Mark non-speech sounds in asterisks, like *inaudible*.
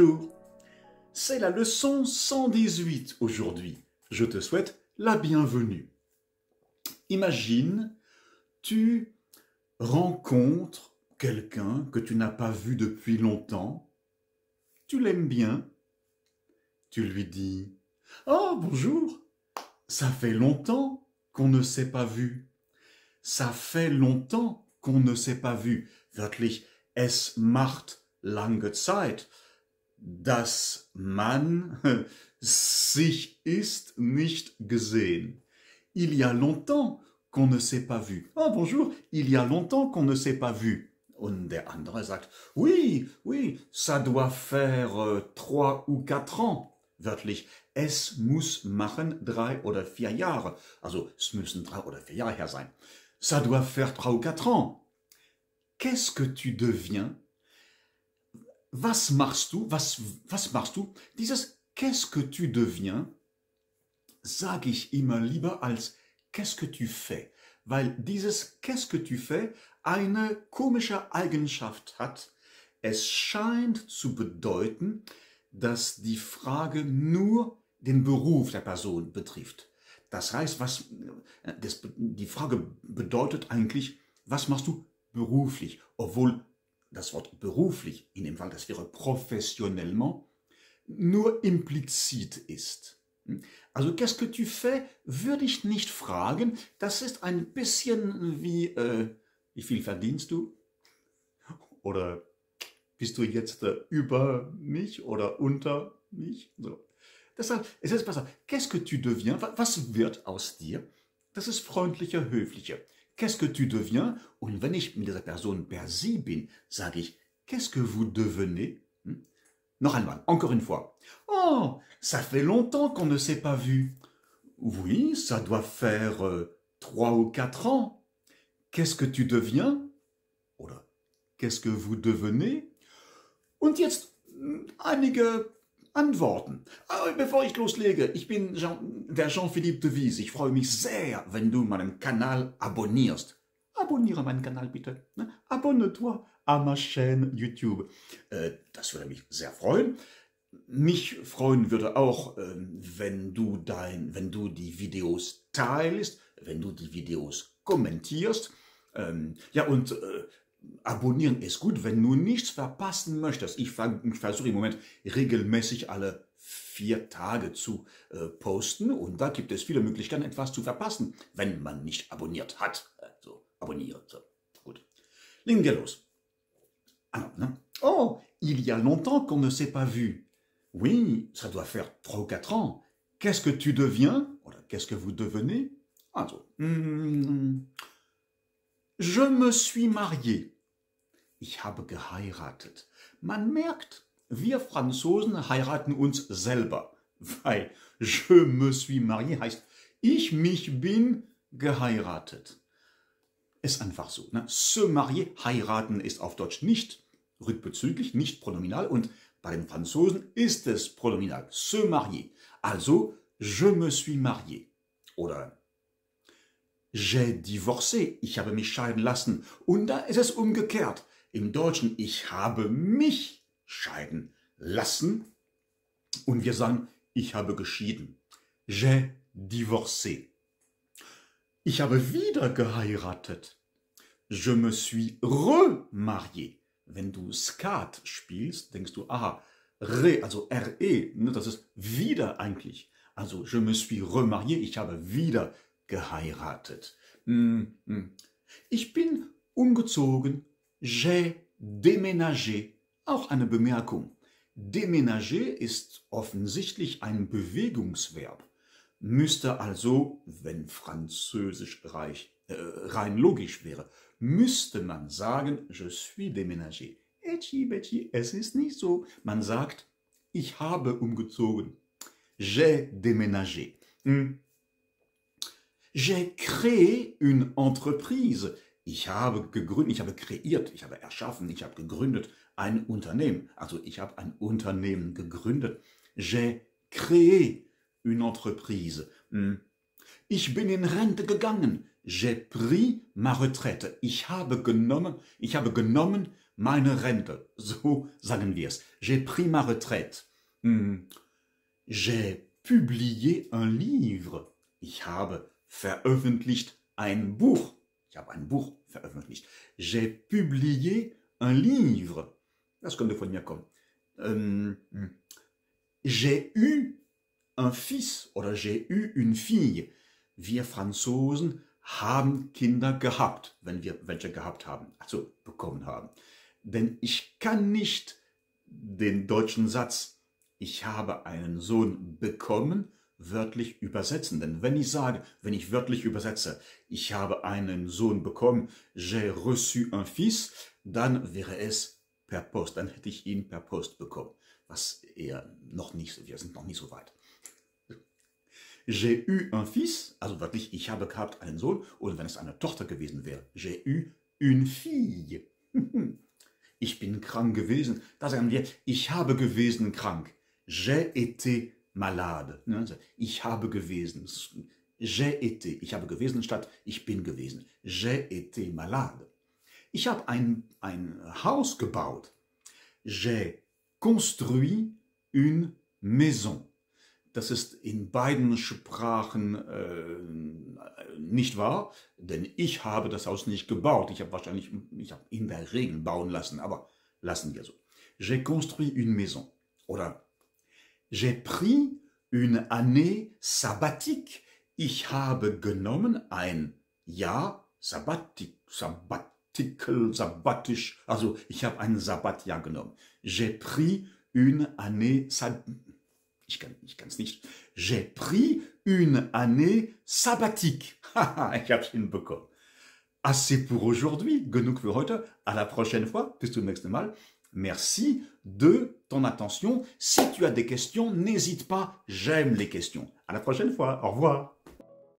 Bonjour C'est la leçon 118 aujourd'hui. Je te souhaite la bienvenue. Imagine, tu rencontres quelqu'un que tu n'as pas vu depuis longtemps. Tu l'aimes bien. Tu lui dis ⁇ Oh, bonjour Ça fait longtemps qu'on ne s'est pas vu. Ça fait longtemps qu'on ne s'est pas vu. Wirklich, es macht lange Zeit dass man *laughs* sich ist nicht gesehen. Il y a longtemps qu'on ne s'est pas vu. Ah, bonjour, il y a longtemps qu'on ne s'est pas vu. Und der andere sagt, oui, oui, ça doit faire euh, trois ou quatre ans. Wörtlich, es muss machen drei oder vier Jahre. Also, es müssen drei oder vier Jahre her sein. Ça doit faire trois ou quatre ans. Qu'est-ce que tu deviens was machst du, was, was machst du, dieses qu'est-ce que tu deviens, sage ich immer lieber als qu'est-ce que tu fais, weil dieses qu'est-ce que tu fais eine komische Eigenschaft hat. Es scheint zu bedeuten, dass die Frage nur den Beruf der Person betrifft. Das heißt, was, äh, das, die Frage bedeutet eigentlich, was machst du beruflich, obwohl das Wort beruflich, in dem Fall, das wäre professionnellement, nur implizit ist. Also, qu'est-ce que tu fais, würde ich nicht fragen. Das ist ein bisschen wie, äh, wie viel verdienst du? Oder bist du jetzt äh, über mich oder unter mich? So. Deshalb ist besser. Qu'est-ce que tu deviens? Was wird aus dir? Das ist freundlicher, höflicher. Qu'est-ce que tu deviens Und wenn ich mit per bin, sage qu'est-ce que vous devenez hm? Normalement, encore une fois. Oh, ça fait longtemps qu'on ne s'est pas vu. Oui, ça doit faire euh, trois ou quatre ans. Qu'est-ce que tu deviens qu'est-ce que vous devenez Und jetzt hm, einige antworten. Aber ah, bevor ich loslege, ich bin Jean, der Jean-Philippe de Wies. Ich freue mich sehr, wenn du meinen Kanal abonnierst. Abonniere meinen Kanal bitte. Ne? Abonne-toi à ma chaîne YouTube. Äh, das würde mich sehr freuen. Mich freuen würde auch, äh, wenn du dein, wenn du die Videos teilst, wenn du die Videos kommentierst. Ähm, ja, und äh, abonnieren ist gut, wenn du nichts verpassen möchtest. Ich, ich versuche im Moment regelmäßig alle vier Tage zu äh, posten und da gibt es viele Möglichkeiten, etwas zu verpassen, wenn man nicht abonniert hat. So, also, abonniert. So. Gut. Legen wir los. Alors, non? Ne? Oh, il y a longtemps qu'on ne s'est pas vu. Oui, ça doit faire trois ou quatre ans. Qu'est-ce que tu deviens Qu'est-ce que vous devenez Also, mm, Je me suis marié. Ich habe geheiratet. Man merkt, wir Franzosen heiraten uns selber, weil je me suis marié heißt, ich mich bin geheiratet. Ist einfach so. Ne? Se marier, heiraten ist auf Deutsch nicht rückbezüglich, nicht pronominal und bei den Franzosen ist es pronominal. Se marier. Also, je me suis marié. Oder j'ai divorcé, ich habe mich scheiden lassen. Und da ist es umgekehrt. Im Deutschen, ich habe mich scheiden lassen. Und wir sagen, ich habe geschieden. J'ai divorcé. Ich habe wieder geheiratet. Je me suis remarié. Wenn du Skat spielst, denkst du, aha, re, also re, ne, das ist wieder eigentlich. Also je me suis remarié, ich habe wieder geheiratet. Hm, hm. Ich bin umgezogen. J'ai déménagé. Auch eine Bemerkung. Déménager ist offensichtlich ein Bewegungsverb, müsste also, wenn Französisch reich, äh, rein logisch wäre, müsste man sagen, je suis déménagé. Etschi, betschi, es ist nicht so. Man sagt, ich habe umgezogen. J'ai déménagé. Hm. J'ai créé une entreprise. Ich habe gegründet, ich habe kreiert, ich habe erschaffen, ich habe gegründet ein Unternehmen. Also ich habe ein Unternehmen gegründet. J'ai créé une entreprise. Hm. Ich bin in Rente gegangen. J'ai pris ma retraite. Ich habe genommen, ich habe genommen meine Rente. So sagen wir es. J'ai pris ma retraite. Hm. J'ai publié un livre. Ich habe veröffentlicht ein Buch. Ich habe ein Buch veröffentlicht. J'ai publié un livre. Das könnte von mir kommen. Ähm, hm. j'ai eu un fils oder j'ai eu une fille. Wir Franzosen haben Kinder gehabt, wenn wir welche gehabt haben, also bekommen haben. Denn ich kann nicht den deutschen Satz, ich habe einen Sohn bekommen, wörtlich übersetzen. Denn wenn ich sage, wenn ich wörtlich übersetze, ich habe einen Sohn bekommen, j'ai reçu un fils, dann wäre es per Post, dann hätte ich ihn per Post bekommen. Was eher noch nicht, wir sind noch nicht so weit. J'ai eu un fils, also wirklich, ich habe gehabt einen Sohn, oder wenn es eine Tochter gewesen wäre, j'ai eu une fille. *laughs* Ich bin krank gewesen. Da sagen wir, ich habe gewesen krank. J'ai été malade. Ne? Also, ich habe gewesen. J'ai été. Ich habe gewesen statt ich bin gewesen. J'ai été malade. Ich habe ein, ein Haus gebaut. J'ai construit une maison. Das ist in beiden Sprachen äh, nicht wahr, denn ich habe das Haus nicht gebaut. Ich habe wahrscheinlich, ich habe in der Regel bauen lassen, aber lassen wir so. J'ai construit une maison. Oder J'ai pris une année sabbatique. Ich habe genommen ein Jahr sabbatik, sabbatical, sabbatisch. Also ich habe ein Sabbatjahr genommen. J'ai pris une année sabbatique. Ich kann ich nicht. J'ai pris une année sabbatique. *laughs* ich hab's hinbekommen. Assez pour aujourd'hui. Genug für heute. À la prochaine fois. Bis zum nächsten Mal. Merci de ton attention. Si tu as des questions, n'hésite pas. J'aime les questions. À la prochaine fois. Au revoir.